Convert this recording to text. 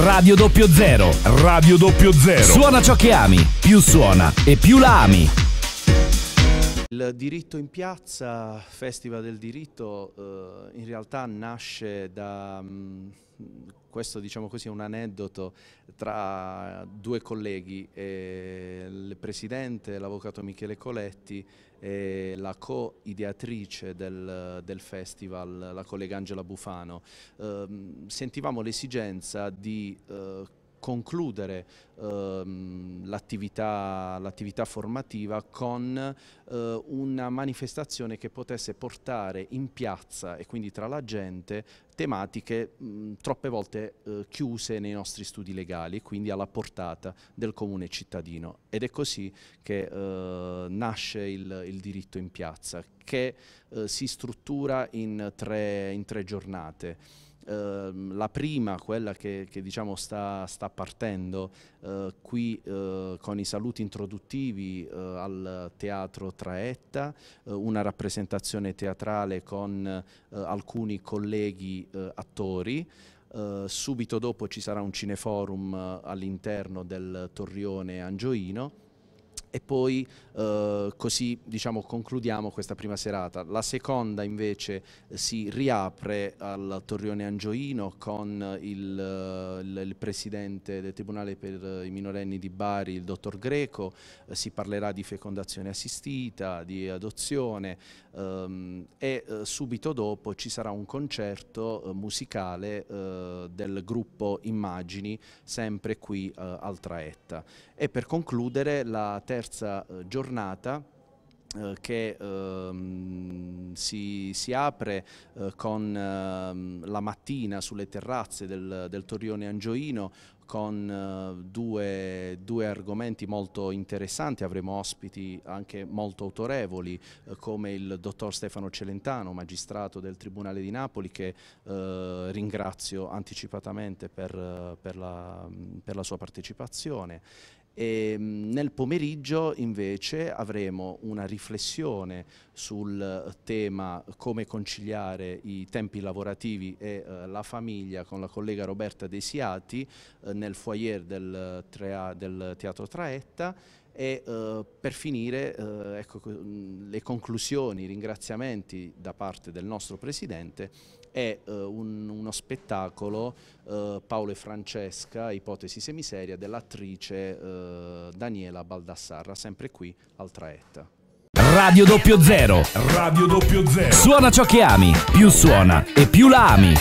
Radio Doppio Zero, Radio Doppio Zero. Suona ciò che ami, più suona e più la ami. Il diritto in piazza, Festival del diritto, eh, in realtà nasce da, mh, mm, questo diciamo così un aneddoto tra due colleghi, eh, il presidente, l'avvocato Michele Coletti e la co-ideatrice del, del, festival, la collega Angela Bufano. Eh, sentivamo l'esigenza di eh, concludere ehm, l'attività formativa con eh, una manifestazione che potesse portare in piazza e quindi tra la gente tematiche mh, troppe volte eh, chiuse nei nostri studi legali, e quindi alla portata del comune cittadino. Ed è così che eh, nasce il, il, diritto in piazza, che eh, si struttura in tre, in tre giornate. Ehm, la prima, quella che, che diciamo sta, sta partendo eh, qui eh, con i saluti introduttivi eh, al teatro Traetta, eh, una rappresentazione teatrale con eh, alcuni colleghi eh, attori. Uh, subito dopo ci sarà un cineforum uh, all'interno del Torrione Angioino e poi eh, così diciamo, concludiamo questa prima serata. La seconda invece si riapre al Torrione Angioino con il, il, il presidente del Tribunale per i minorenni di Bari, il dottor Greco, eh, si parlerà di fecondazione assistita, di adozione ehm, e eh, subito dopo ci sarà un concerto eh, musicale eh, del gruppo Immagini, sempre qui al Traetta. E per concludere la terza terza eh, giornata eh, che ehm, si, si, apre eh, con ehm, la mattina sulle terrazze del, del Torrione Angioino con eh, due, due, argomenti molto interessanti, avremo ospiti anche molto autorevoli eh, come il dottor Stefano Celentano, magistrato del Tribunale di Napoli che eh, ringrazio anticipatamente per, eh, per, la, per la sua partecipazione e mm, nel pomeriggio invece avremo una riflessione sul eh, tema come conciliare i tempi lavorativi e eh, la famiglia con la collega Roberta Desiati eh, nel foyer del, trea, del Teatro Traetta e eh, per finire eh, ecco, mm, le conclusioni, i ringraziamenti da parte del nostro Presidente è eh, un, uno spettacolo eh, Paolo e Francesca, Ipotesi Semiseria dell'attrice eh, Daniela Baldassarra, sempre qui al Traetta. Radio Doppio Zero. Radio Doppio Zero. Suona ciò che ami, più suona e più la ami.